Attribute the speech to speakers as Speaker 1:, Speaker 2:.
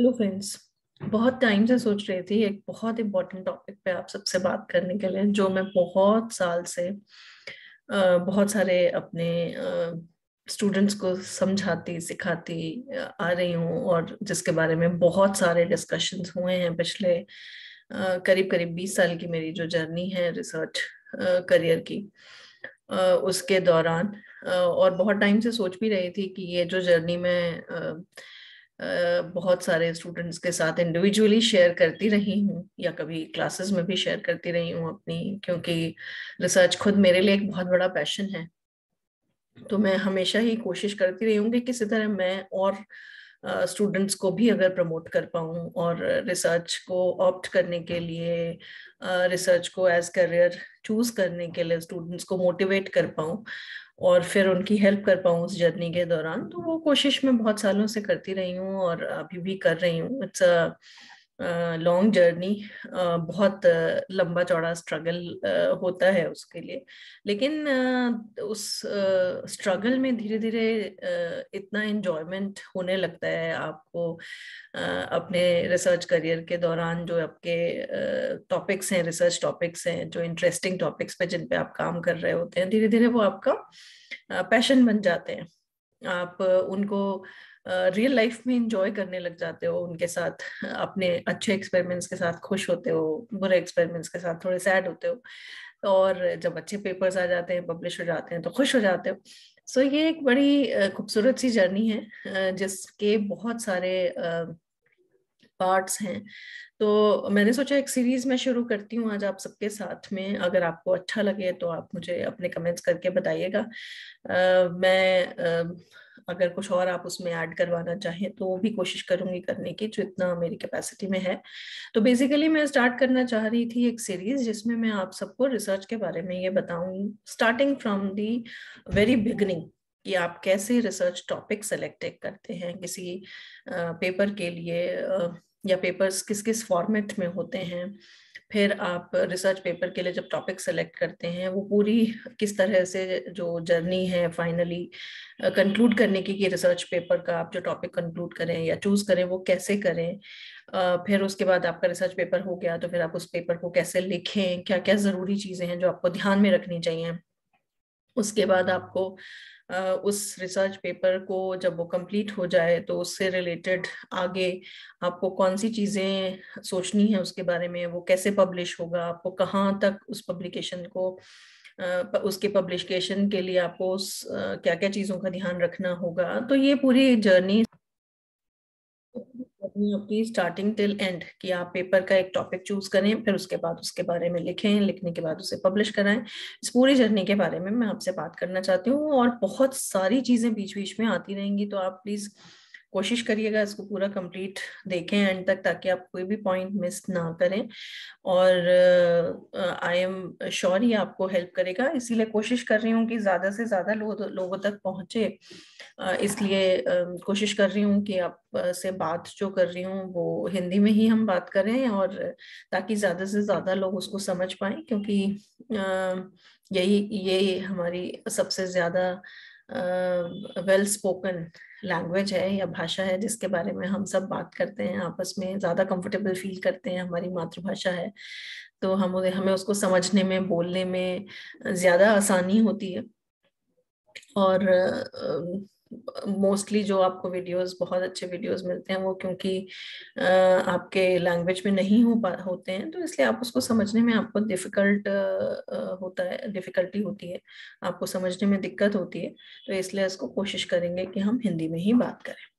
Speaker 1: Hello friends बहुत time से सोच रही थी एक बहुत इम्पोर्टेंट टॉपिक पे आप सबसे बात करने के लिए जो मैं बहुत साल से बहुत सारे अपने स्टूडेंट्स को समझाती सिखाती आ रही हूँ और जिसके बारे में बहुत सारे डिस्कशंस हुए हैं पिछले करीब करीब बीस साल की मेरी जो जर्नी है रिसर्च करियर की उसके दौरान और बहुत टाइम से सोच भी रही थी कि ये जो जर्नी में बहुत सारे स्टूडेंट्स के साथ इंडिविजुअली शेयर करती रही हूँ या कभी क्लासेस में भी शेयर करती रही हूँ अपनी क्योंकि रिसर्च खुद मेरे लिए एक बहुत बड़ा पैशन है तो हम्म। मैं हमेशा ही कोशिश करती रही हूँ कि किसी तरह मैं और स्टूडेंट्स को भी अगर प्रमोट कर पाऊँ और रिसर्च को ऑप्ट करने के लिए रिसर्च को एज करियर चूज करने के लिए स्टूडेंट्स को मोटिवेट कर पाऊँ और फिर उनकी हेल्प कर पाऊँ उस जर्नी के दौरान तो वो कोशिश मैं बहुत सालों से करती रही हूँ और अभी भी कर रही हूँ इट्स लॉन्ग जर्नी बहुत लंबा चौड़ा स्ट्रगल होता है उसके लिए लेकिन उस स्ट्रगल में धीरे धीरे इतना इन्जॉयमेंट होने लगता है आपको अपने रिसर्च करियर के दौरान जो आपके टॉपिक्स हैं रिसर्च टॉपिक्स हैं जो इंटरेस्टिंग टॉपिक्स पे जिन पे आप काम कर रहे होते हैं धीरे धीरे वो आपका पैशन बन जाते हैं आप उनको रियल लाइफ में इंजॉय करने लग जाते हो उनके साथ अपने अच्छे एक्सपेरिमेंट्स के साथ खुश होते हो बुरे एक्सपेरिमेंट्स के साथ थोड़े सैड होते हो और जब अच्छे पेपर्स आ जाते हैं पब्लिश हो जाते हैं तो खुश हो जाते हो सो so, ये एक बड़ी खूबसूरत सी जर्नी है जिसके बहुत सारे पार्ट्स हैं तो मैंने सोचा एक सीरीज मैं शुरू करती हूँ आज आप सबके साथ में अगर आपको अच्छा लगे तो आप मुझे अपने कमेंट्स करके बताइएगा मैं आ, अगर कुछ और आप उसमें ऐड करवाना चाहें तो वो भी कोशिश करूंगी करने की जो इतना मेरी कैपेसिटी में है तो बेसिकली मैं स्टार्ट करना चाह रही थी एक सीरीज जिसमें मैं आप सबको रिसर्च के बारे में ये बताऊंगी starting from the very beginning कि आप कैसे रिसर्च टॉपिक सेलेक्ट करते हैं किसी पेपर के लिए या पेपर्स किस किस फॉर्मेट में होते हैं फिर आप रिसर्च पेपर के लिए जब टॉपिक सेलेक्ट करते हैं वो पूरी किस तरह से जो जर्नी है फाइनली कंक्लूड करने की कि रिसर्च पेपर का आप जो टॉपिक कंक्लूड करें या चूज करें वो कैसे करें फिर उसके बाद आपका रिसर्च पेपर हो गया तो फिर आप उस पेपर को कैसे लिखें क्या क्या ज़रूरी चीज़ें हैं जो आपको ध्यान में रखनी चाहिए उसके बाद आपको उस रिसर्च पेपर को जब वो कंप्लीट हो जाए तो उससे रिलेटेड आगे आपको कौन सी चीज़ें सोचनी है उसके बारे में वो कैसे पब्लिश होगा आपको कहाँ तक उस पब्लिकेशन को उसके पब्लिकेशन के लिए आपको उस क्या क्या चीज़ों का ध्यान रखना होगा तो ये पूरी जर्नी अपनी स्टार्टिंग टिल एंड कि आप पेपर का एक टॉपिक चूज करें फिर उसके बाद उसके बारे में लिखें लिखने के बाद उसे पब्लिश कराएं इस पूरी जर्नी के बारे में मैं आपसे बात करना चाहती हूँ और बहुत सारी चीजें बीच बीच में आती रहेंगी तो आप प्लीज कोशिश करिएगा इसको पूरा कंप्लीट देखें एंड तक ताकि आप कोई भी पॉइंट मिस ना करें और आई एम श्योर ये आपको हेल्प करेगा इसीलिए कोशिश कर रही हूँ कि ज़्यादा से ज़्यादा लोग लोगों तक पहुंचे इसलिए कोशिश कर रही हूँ कि आप से बात जो कर रही हूँ वो हिंदी में ही हम बात करें और ताकि ज़्यादा से ज़्यादा लोग उसको समझ पाए क्योंकि यही ये हमारी सबसे ज़्यादा वेल स्पोकन लैंग्वेज है या भाषा है जिसके बारे में हम सब बात करते हैं आपस में ज़्यादा कंफर्टेबल फील करते हैं हमारी मातृभाषा है तो हम हमें उसको समझने में बोलने में ज़्यादा आसानी होती है और मोस्टली जो आपको वीडियोस बहुत अच्छे वीडियोस मिलते हैं वो क्योंकि आपके लैंग्वेज में नहीं हो पा होते हैं तो इसलिए आप उसको समझने में आपको डिफ़िकल्ट होता है डिफ़िकल्टी होती है आपको समझने में दिक्कत होती है तो इसलिए इसको कोशिश करेंगे कि हम हिंदी में ही बात करें